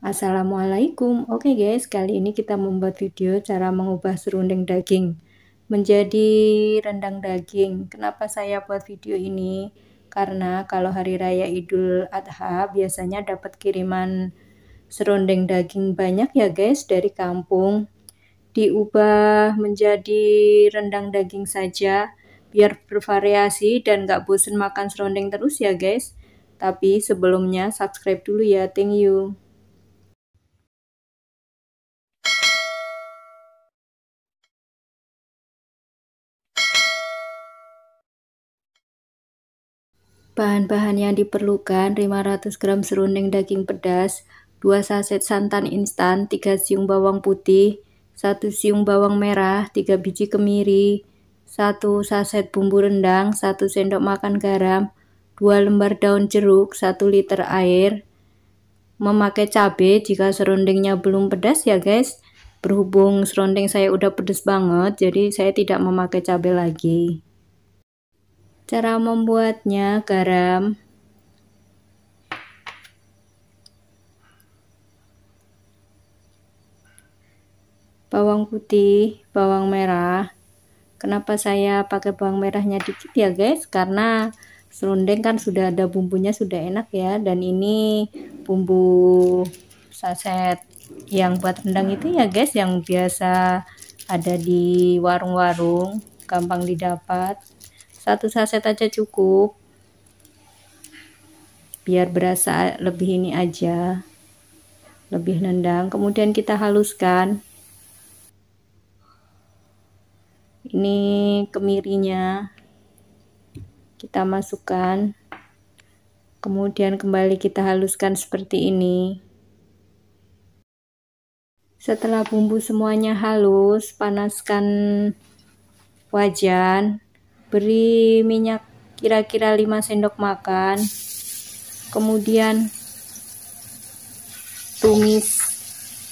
Assalamualaikum Oke okay guys kali ini kita membuat video cara mengubah serundeng daging menjadi rendang daging Kenapa saya buat video ini? Karena kalau hari raya idul adha biasanya dapat kiriman serundeng daging banyak ya guys dari kampung Diubah menjadi rendang daging saja biar bervariasi dan gak bosen makan serundeng terus ya guys tapi sebelumnya subscribe dulu ya thank you Bahan-bahan yang diperlukan 500 gram serundeng daging pedas, 2 saset santan instan, 3 siung bawang putih, 1 siung bawang merah, 3 biji kemiri, 1 saset bumbu rendang, 1 sendok makan garam, 2 lembar daun jeruk, 1 liter air. Memakai cabai jika serundingnya belum pedas ya guys. Berhubung serunding saya udah pedas banget, jadi saya tidak memakai cabai lagi. Cara membuatnya garam. Bawang putih, bawang merah. Kenapa saya pakai bawang merahnya dikit ya guys? Karena serundeng kan sudah ada bumbunya sudah enak ya. Dan ini bumbu saset yang buat rendang itu ya guys yang biasa ada di warung-warung gampang didapat satu saset aja cukup biar berasa lebih ini aja lebih nendang kemudian kita haluskan ini kemirinya kita masukkan kemudian kembali kita haluskan seperti ini setelah bumbu semuanya halus panaskan wajan beri minyak kira-kira 5 sendok makan kemudian tumis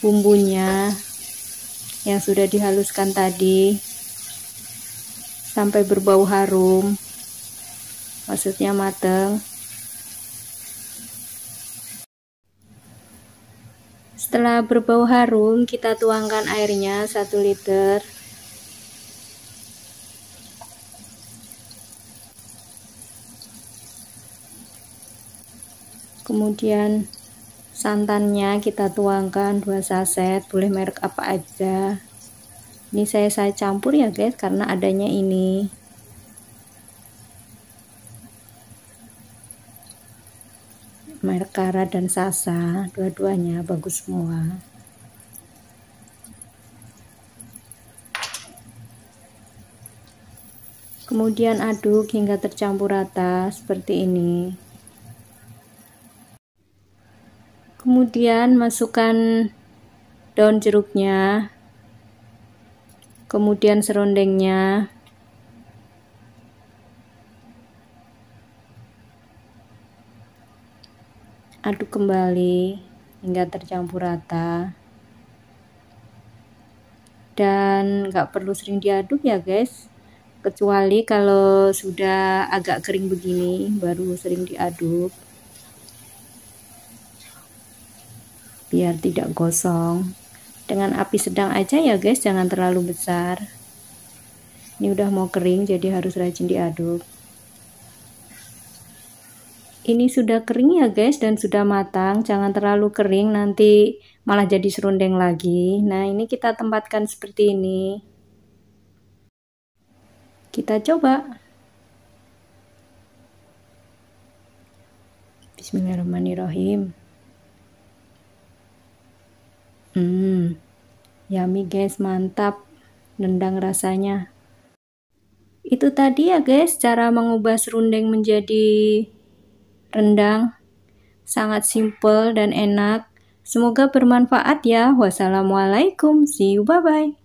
bumbunya yang sudah dihaluskan tadi sampai berbau harum maksudnya mateng setelah berbau harum kita tuangkan airnya 1 liter kemudian santannya kita tuangkan 2 saset boleh merek apa aja ini saya saya campur ya guys karena adanya ini merek Kara dan Sasa dua-duanya bagus semua kemudian aduk hingga tercampur rata seperti ini kemudian masukkan daun jeruknya kemudian serundengnya aduk kembali hingga tercampur rata dan nggak perlu sering diaduk ya guys kecuali kalau sudah agak kering begini baru sering diaduk biar tidak gosong dengan api sedang aja ya guys jangan terlalu besar ini udah mau kering jadi harus rajin diaduk ini sudah kering ya guys dan sudah matang jangan terlalu kering nanti malah jadi serundeng lagi nah ini kita tempatkan seperti ini kita coba bismillahirrahmanirrahim Yummy guys, mantap. Nendang rasanya. Itu tadi ya guys, cara mengubah serundeng menjadi rendang. Sangat simple dan enak. Semoga bermanfaat ya. Wassalamualaikum. See you. Bye-bye.